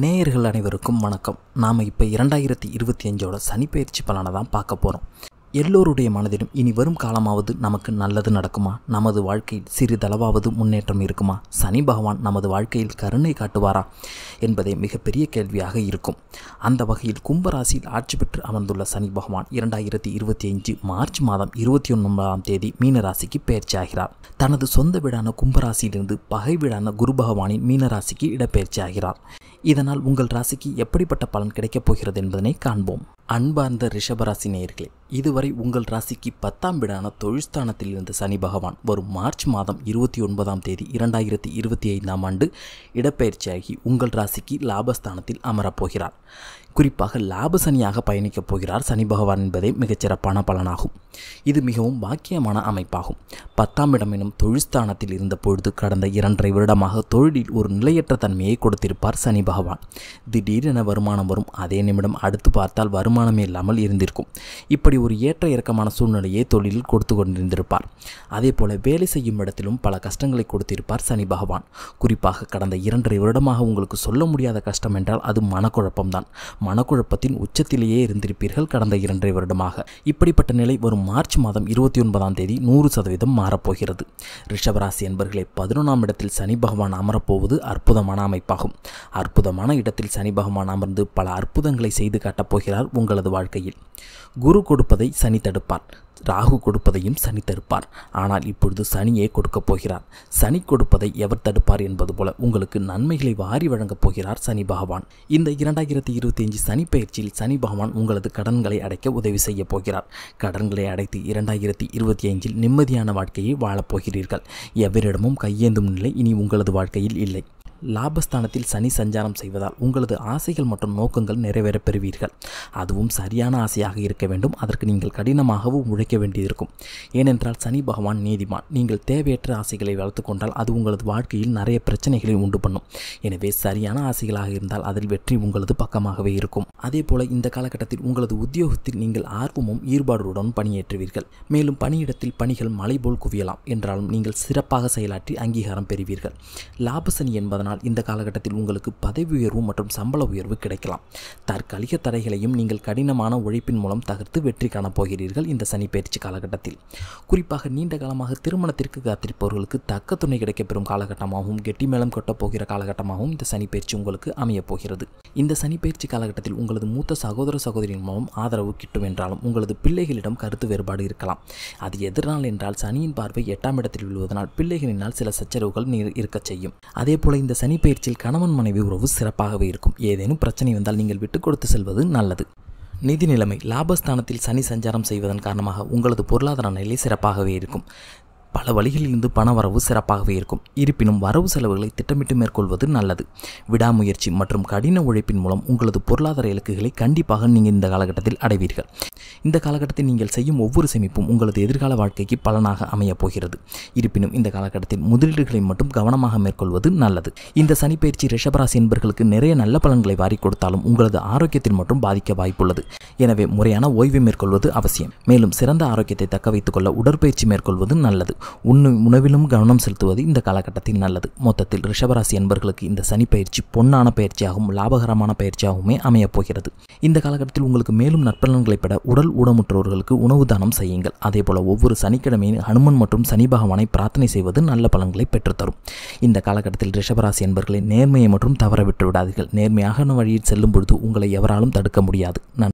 நேயர்கள் அனைவருக்கும் வணக்கம் நாம் இப்போ இரண்டாயிரத்தி இருபத்தி அஞ்சோட சனிப்பயிற்சி பலனை தான் பார்க்க போகிறோம் எல்லோருடைய மனதிலும் இனி வரும் காலமாவது நமக்கு நல்லது நடக்குமா நமது வாழ்க்கையில் சிறிதளவாவது முன்னேற்றம் இருக்குமா சனி பகவான் நமது வாழ்க்கையில் கருணை காட்டுவாரா என்பதே மிகப்பெரிய கேள்வியாக இருக்கும் அந்த வகையில் கும்பராசியில் ஆட்சி பெற்று அமர்ந்துள்ள சனி பகவான் இரண்டாயிரத்தி இருபத்தி அஞ்சு மார்ச் மாதம் இருபத்தி ஒன்பதாம் தேதி மீனராசிக்கு பயிற்சியாகிறார் தனது சொந்த வீடான கும்பராசியிலிருந்து பகை வீடான குரு பகவானின் மீனராசிக்கு இடப்பெயர்ச்சியாகிறார் இதனால் உங்கள் ராசிக்கு எப்படிப்பட்ட பலன் கிடைக்கப் போகிறது என்பதனை காண்போம் அன்பார்ந்த ரிஷபராசி நேயர்களே இதுவரை உங்கள் ராசிக்கு பத்தாம் வீடான தொழில்ஸ்தானத்தில் இருந்த சனி பகவான் வரும் மார்ச் மாதம் இருபத்தி ஒன்பதாம் தேதி இரண்டாயிரத்தி இருபத்தி ஐந்தாம் ஆண்டு இடப்பெயர்ச்சியாகி உங்கள் ராசிக்கு லாபஸ்தானத்தில் அமரப்போகிறார் குறிப்பாக லாப சனியாக பயணிக்கப் போகிறார் சனி பகவான் என்பதே மிகச்சிறப்பான பலனாகும் இது மிகவும் பாக்கியமான அமைப்பாகும் பத்தாம் இடம் எனும் தொழில்ஸ்தானத்தில் இருந்த பொழுது கடந்த இரண்டரை வருடமாக தொழிலில் ஒரு நிலையற்ற தன்மையை கொடுத்திருப்பார் சனி பகவான் திடீரென வருமானம் வரும் அதே நிமிடம் அடுத்து பார்த்தால் வருமானம் வருமானமே இல்லாமல் இருந்திருக்கும் இப்படி ஒரு ஏற்ற இறக்கமான சூழ்நிலையை தொழிலில் கொடுத்து கொண்டிருந்திருப்பார் அதே போல வேலை செய்யும் இடத்திலும் பல கஷ்டங்களை கொடுத்திருப்பார் சனி பகவான் குறிப்பாக கடந்த இரண்டரை வருடமாக உங்களுக்கு சொல்ல முடியாத கஷ்டம் என்றால் அது மனக்குழப்பம்தான் மனக்குழப்பத்தின் உச்சத்திலேயே இருந்திருப்பீர்கள் கடந்த இரண்டரை வருடமாக இப்படிப்பட்ட நிலை வரும் மார்ச் மாதம் இருபத்தி ஒன்பதாம் தேதி நூறு சதவீதம் மாறப்போகிறது ரிஷபராசி என்பர்களை பதினொன்றாம் இடத்தில் சனி பகவான் அமரப்போவது அற்புதமான அமைப்பாகும் அற்புதமான இடத்தில் சனி பகவான் அமர்ந்து பல அற்புதங்களை செய்து காட்டப் போகிறார் உங்கள் உங்களது வாழ்க்கையில் குரு கொடுப்பதை சனி தடுப்பார் ராகு கொடுப்பதையும் சனி தடுப்பார் ஆனால் இப்பொழுது சனியே கொடுக்கப் போகிறார் சனி கொடுப்பதை எவர் தடுப்பார் என்பது போல உங்களுக்கு நன்மைகளை வாரி வழங்கப் போகிறார் சனி பகவான் இந்த இரண்டாயிரத்தி இருபத்தி அஞ்சு சனி பயிற்சியில் சனி பகவான் உங்களது கடன்களை அடைக்க உதவி செய்ய போகிறார் கடன்களை அடைத்து இரண்டாயிரத்தி இருபத்தி ஐந்தில் நிம்மதியான வாழ்க்கையை வாழப்போகிறீர்கள் எவரிடமும் கையேந்தும் நிலை இனி உங்களது வாழ்க்கையில் இல்லை லாபஸ்தானத்தில் சனி சஞ்சாரம் செய்வதால் உங்களது ஆசைகள் மற்றும் நோக்கங்கள் நிறைவேறப் பெறுவீர்கள் அதுவும் சரியான ஆசையாக இருக்க வேண்டும் அதற்கு நீங்கள் கடினமாகவும் உழைக்க வேண்டியிருக்கும் ஏனென்றால் சனி பகவான் நீதிமான் நீங்கள் தேவையற்ற ஆசைகளை வளர்த்து கொண்டால் அது உங்களது வாழ்க்கையில் நிறைய பிரச்சனைகளை உண்டு பண்ணும் எனவே சரியான ஆசைகளாக இருந்தால் அதில் வெற்றி உங்களது பக்கமாகவே இருக்கும் அதே போல இந்த காலகட்டத்தில் உங்களது உத்தியோகத்தில் நீங்கள் ஆர்வமும் ஈடுபாடுடன் பணியேற்றுவீர்கள் மேலும் பணியிடத்தில் பணிகள் மலை போல் குவியலாம் என்றாலும் நீங்கள் சிறப்பாக செயலாற்றி அங்கீகாரம் பெறுவீர்கள் லாபசனி என்பதனால் அதனால் இந்த காலகட்டத்தில் உங்களுக்கு பதவி உயர்வு மற்றும் சம்பள உயர்வு கிடைக்கலாம் தற்காலிக தடைகளையும் நீங்கள் கடினமான உழைப்பின் மூலம் தகர்த்து வெற்றி காணப் போகிறீர்கள் இந்த சனி பயிற்சி காலகட்டத்தில் குறிப்பாக நீண்ட காலமாக திருமணத்திற்கு காத்திருப்பவர்களுக்கு தக்க துணை கிடைக்கப்பெறும் காலகட்டமாகவும் கெட்டி மேளம் கொட்டப்போகிற காலகட்டமாகவும் இந்த சனி பயிற்சி உங்களுக்கு அமையப் போகிறது இந்த சனி பயிற்சி காலகட்டத்தில் உங்களது மூத்த சகோதர சகோதரியின் மூலம் ஆதரவு கிட்டும் என்றாலும் உங்களது பிள்ளைகளிடம் கருத்து வேறுபாடு இருக்கலாம் அது எதிர்நாள் என்றால் சனியின் பார்வை எட்டாம் இடத்தில் விழுவதனால் பிள்ளைகளினால் சில சச்சரவுகள் இருக்கச் செய்யும் அதே போல இந்த சனி பயிற்சியில் கணவன் மனைவி உறவு சிறப்பாகவே இருக்கும் ஏதேனும் பிரச்சனை வந்தால் நீங்கள் விட்டு கொடுத்து செல்வது நல்லது நிதி நிலைமை லாபஸ்தானத்தில் சனி சஞ்சாரம் செய்வதன் காரணமாக உங்களது பொருளாதார நிலை சிறப்பாகவே இருக்கும் பல வழிகளிலிருந்து பண வரவு சிறப்பாகவே இருக்கும் இருப்பினும் வரவு செலவுகளை திட்டமிட்டு மேற்கொள்வது நல்லது விடாமுயற்சி மற்றும் கடின உழைப்பின் மூலம் உங்களது பொருளாதார இலக்குகளை கண்டிப்பாக நீங்கள் இந்த காலகட்டத்தில் அடைவீர்கள் இந்த காலகட்டத்தில் நீங்கள் செய்யும் ஒவ்வொரு சேமிப்பும் உங்களது எதிர்கால வாழ்க்கைக்கு பலனாக அமையப் போகிறது இருப்பினும் இந்த காலகட்டத்தில் முதலீடுகளை மட்டும் கவனமாக மேற்கொள்வது நல்லது இந்த சனிப்பயிற்சி ரிஷபராசி என்பர்களுக்கு நிறைய நல்ல பலன்களை வாரி கொடுத்தாலும் உங்களது ஆரோக்கியத்தில் மட்டும் பாதிக்க வாய்ப்புள்ளது எனவே முறையான ஓய்வு மேற்கொள்வது அவசியம் மேலும் சிறந்த ஆரோக்கியத்தை தக்க வைத்துக்கொள்ள உடற்பயிற்சி மேற்கொள்வது நல்லது உண்ணு உணவிலும் கவனம் செலுத்துவது இந்த காலகட்டத்தில் நல்லது மொத்தத்தில் ரிஷபராசி என்பர்களுக்கு இந்த சனி பயிற்சி பொன்னான பயிற்சியாகவும் லாபகரமான பயிற்சியாகவுமே அமையப் போகிறது இந்த காலகட்டத்தில் உங்களுக்கு மேலும் நற்பலன்களை பெற உடல் ஊடமுற்றவர்களுக்கு உணவு தானம் செய்யுங்கள் அதே போல ஒவ்வொரு சனிக்கிழமையும் ஹனுமன் மற்றும் சனி பகவானை பிரார்த்தனை செய்வது நல்ல பலன்களை பெற்றுத்தரும் இந்த காலகட்டத்தில் ரிஷபராசி என்பர்களை நேர்மையை மற்றும் தவற விட்டு விடாதீர்கள் நேர்மையாக வழியில் செல்லும் பொழுது உங்களை எவராலும் தடுக்க முடியாது